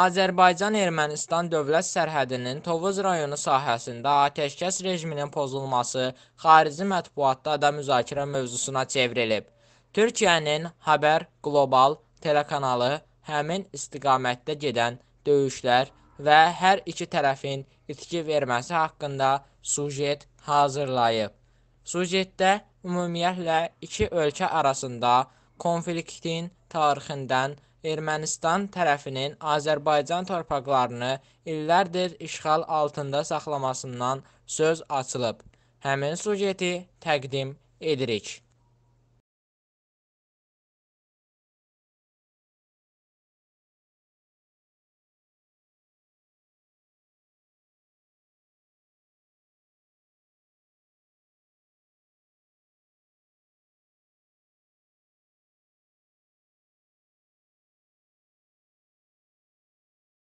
Azərbaycan-Ermənistan dövlət sərhədinin Tovuz rayonu sahəsində atəşkəs rejiminin pozulması xarici mətbuatda da müzakirə mövzusuna çevrilib. Türkiyənin Xəbər Qlobal telekanalı həmin istiqamətdə gedən döyüşlər və hər iki tərəfin itki verməsi haqqında sujet hazırlayıb. Sujetdə ümumiyyətlə iki ölkə arasında konfliktin tarixindən Ermənistan tərəfinin Azərbaycan torpaqlarını illərdir işğal altında saxlamasından söz açılıb. Həmin sujeti təqdim edirik.